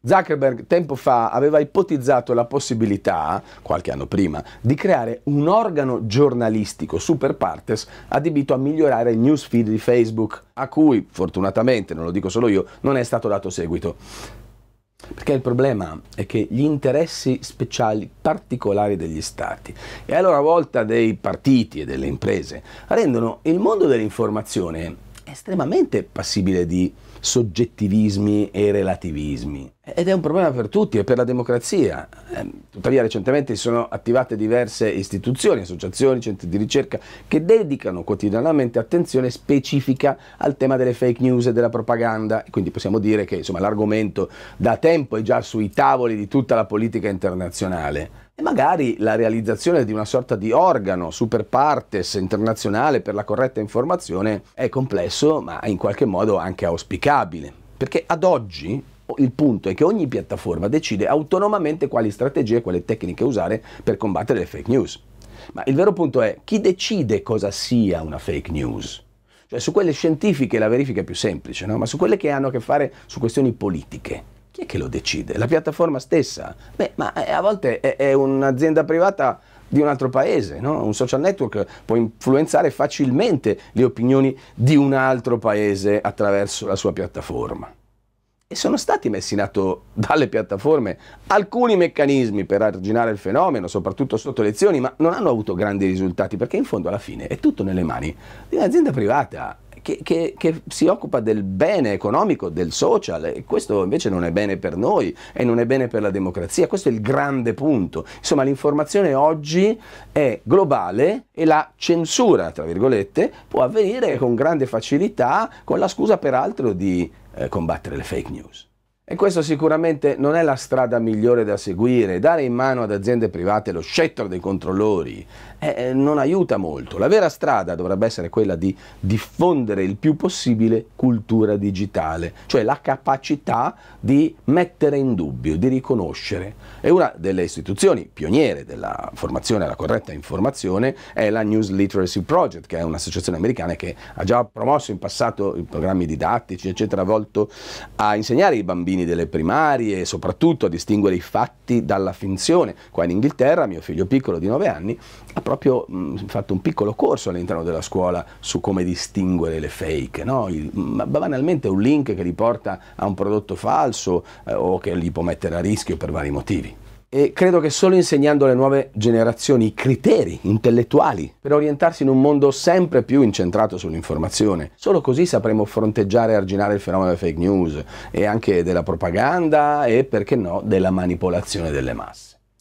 Zuckerberg tempo fa aveva ipotizzato la possibilità, qualche anno prima, di creare un organo giornalistico super partes adibito a migliorare il newsfeed di Facebook, a cui fortunatamente, non lo dico solo io, non è stato dato seguito. Perché il problema è che gli interessi speciali particolari degli stati e a loro volta dei partiti e delle imprese rendono il mondo dell'informazione estremamente passibile di soggettivismi e relativismi. Ed è un problema per tutti e per la democrazia. Eh, tuttavia recentemente si sono attivate diverse istituzioni, associazioni, centri di ricerca che dedicano quotidianamente attenzione specifica al tema delle fake news e della propaganda. Quindi possiamo dire che l'argomento da tempo è già sui tavoli di tutta la politica internazionale e magari la realizzazione di una sorta di organo super partes internazionale per la corretta informazione è complesso ma in qualche modo anche auspicabile, perché ad oggi il punto è che ogni piattaforma decide autonomamente quali strategie e quali tecniche usare per combattere le fake news. Ma il vero punto è chi decide cosa sia una fake news? Cioè su quelle scientifiche la verifica è più semplice, no? ma su quelle che hanno a che fare su questioni politiche chi è che lo decide? La piattaforma stessa? Beh, ma eh, a volte è, è un'azienda privata di un altro paese, no? un social network può influenzare facilmente le opinioni di un altro paese attraverso la sua piattaforma. E sono stati messi in atto dalle piattaforme alcuni meccanismi per arginare il fenomeno, soprattutto sotto lezioni, ma non hanno avuto grandi risultati perché in fondo alla fine è tutto nelle mani di un'azienda privata che, che, che, si occupa del bene economico, del social, e questo invece non è bene per noi e non è bene per la democrazia, questo è il grande punto. Insomma, l'informazione oggi è globale e la censura, tra virgolette, può avvenire con grande facilità, con la scusa peraltro di eh, combattere le fake news. E questo sicuramente non è la strada migliore da seguire, dare in mano ad aziende private lo scettro dei controllori eh, eh, non aiuta molto. La vera strada dovrebbe essere quella di diffondere il più possibile cultura digitale, cioè la capacità di mettere in dubbio, di riconoscere. E una delle istituzioni pioniere della formazione alla corretta informazione è la News Literacy Project, che è un'associazione americana che ha già promosso in passato programmi didattici, eccetera, volto a insegnare ai bambini bambini delle primarie e soprattutto a distinguere i fatti dalla finzione. Qua in Inghilterra mio figlio piccolo di 9 anni ha proprio mh, mm, fatto un piccolo corso all'interno della scuola su come distinguere le fake, no? Il, mh, banalmente un link che li porta a un prodotto falso eh, o che li può mettere a rischio per vari motivi e credo che solo insegnando alle nuove generazioni i criteri intellettuali per orientarsi in un mondo sempre più incentrato sull'informazione, solo così sapremo fronteggiare e arginare il fenomeno delle fake news e anche della propaganda e, perché no, della manipolazione delle masse.